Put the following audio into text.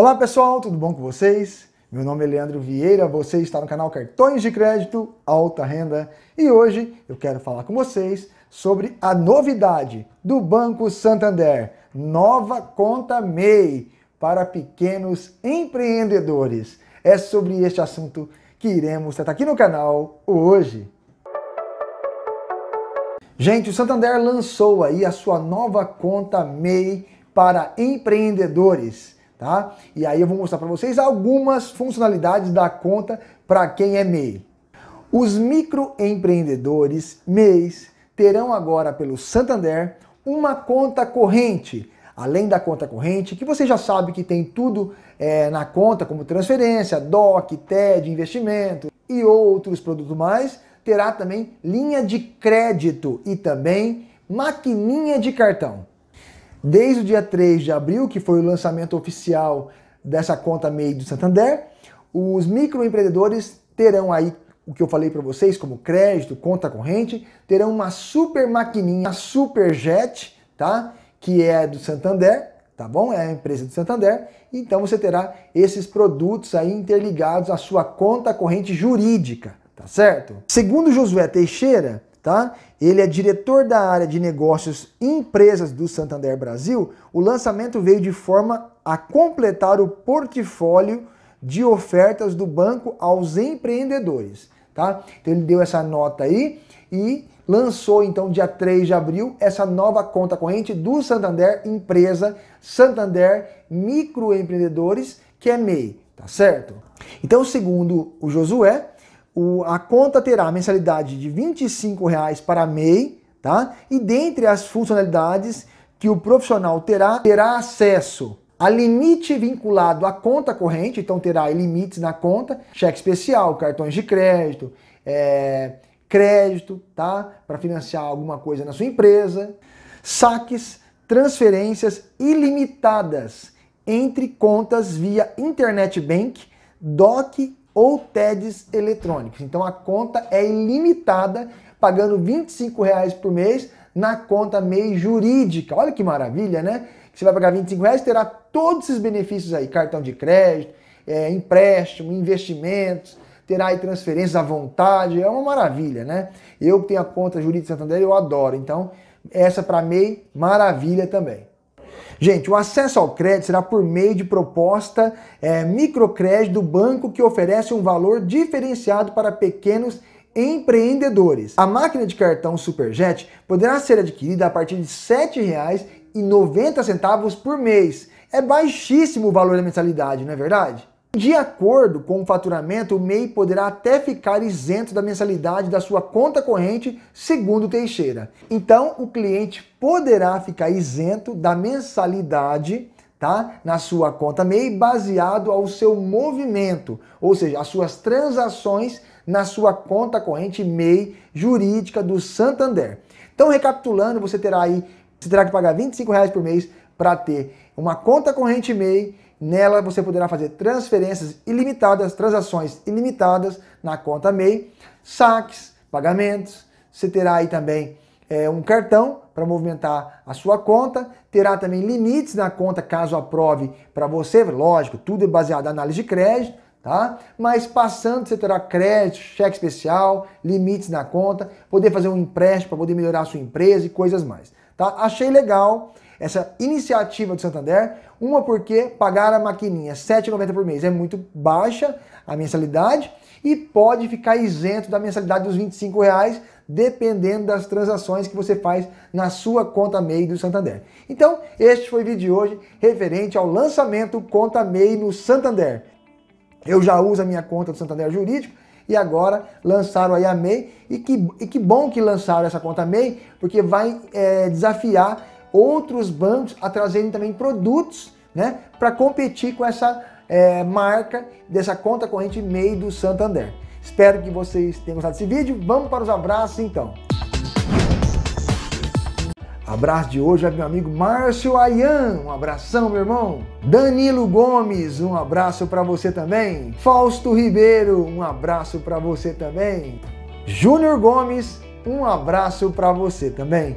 Olá pessoal, tudo bom com vocês? Meu nome é Leandro Vieira, você está no canal Cartões de Crédito Alta Renda e hoje eu quero falar com vocês sobre a novidade do Banco Santander, nova conta MEI para pequenos empreendedores. É sobre este assunto que iremos tratar aqui no canal hoje. Gente, o Santander lançou aí a sua nova conta MEI para empreendedores tá? E aí eu vou mostrar para vocês algumas funcionalidades da conta para quem é MEI. Os microempreendedores MEIs terão agora pelo Santander uma conta corrente, além da conta corrente, que você já sabe que tem tudo é, na conta, como transferência, DOC, TED, investimento e outros produtos mais, terá também linha de crédito e também maquininha de cartão desde o dia 3 de abril, que foi o lançamento oficial dessa conta MEI do Santander, os microempreendedores terão aí o que eu falei para vocês, como crédito, conta corrente, terão uma super maquininha, uma super jet, tá? Que é do Santander, tá bom? É a empresa do Santander. Então você terá esses produtos aí interligados à sua conta corrente jurídica, tá certo? Segundo Josué Teixeira, tá? Ele é diretor da área de negócios e empresas do Santander Brasil. O lançamento veio de forma a completar o portfólio de ofertas do banco aos empreendedores, tá? Então ele deu essa nota aí e lançou então dia 3 de abril essa nova conta corrente do Santander Empresa Santander Microempreendedores, que é MEI, tá certo? Então, segundo o Josué, o, a conta terá mensalidade de R$ 25,00 para MEI, tá? E dentre as funcionalidades que o profissional terá, terá acesso a limite vinculado à conta corrente, então terá limites na conta, cheque especial, cartões de crédito, é, crédito, tá? Para financiar alguma coisa na sua empresa, saques, transferências ilimitadas entre contas via Internet Bank, DOC ou TEDs eletrônicos. Então a conta é ilimitada, pagando R$ 25 por mês na conta MEI jurídica. Olha que maravilha, né? Você vai pagar R$ 25 reais, terá todos esses benefícios aí, cartão de crédito, é, empréstimo, investimentos, terá aí transferências à vontade, é uma maravilha, né? Eu que tenho a conta jurídica de Santander, eu adoro. Então, essa para MEI, maravilha também. Gente, o acesso ao crédito será por meio de proposta é, microcrédito do banco que oferece um valor diferenciado para pequenos empreendedores. A máquina de cartão Superjet poderá ser adquirida a partir de R$ 7,90 por mês. É baixíssimo o valor da mensalidade, não é verdade? De acordo com o faturamento, o MEI poderá até ficar isento da mensalidade da sua conta corrente, segundo Teixeira. Então, o cliente poderá ficar isento da mensalidade tá? na sua conta MEI, baseado ao seu movimento, ou seja, as suas transações na sua conta corrente MEI jurídica do Santander. Então, recapitulando, você terá aí, você terá que pagar R$ 25 por mês para ter uma conta corrente Mei, Nela você poderá fazer transferências ilimitadas, transações ilimitadas na conta MEI, saques, pagamentos. Você terá aí também é, um cartão para movimentar a sua conta. Terá também limites na conta caso aprove para você. Lógico, tudo é baseado na análise de crédito, tá? Mas passando, você terá crédito, cheque especial, limites na conta, poder fazer um empréstimo para poder melhorar a sua empresa e coisas mais. Tá? Achei legal essa iniciativa do Santander. Uma porque pagar a maquininha R$ 7,90 por mês é muito baixa a mensalidade e pode ficar isento da mensalidade dos R$ 25, reais, dependendo das transações que você faz na sua conta MEI do Santander. Então, este foi o vídeo de hoje referente ao lançamento Conta MEI no Santander. Eu já uso a minha conta do Santander Jurídico e agora lançaram aí a MEI. E que, e que bom que lançaram essa conta MEI, porque vai é, desafiar outros bancos a trazerem também produtos né, para competir com essa é, marca dessa conta corrente MEI do Santander. Espero que vocês tenham gostado desse vídeo. Vamos para os abraços então. Abraço de hoje é meu amigo Márcio Ayan, um abração, meu irmão. Danilo Gomes, um abraço para você também. Fausto Ribeiro, um abraço para você também. Júnior Gomes, um abraço para você também.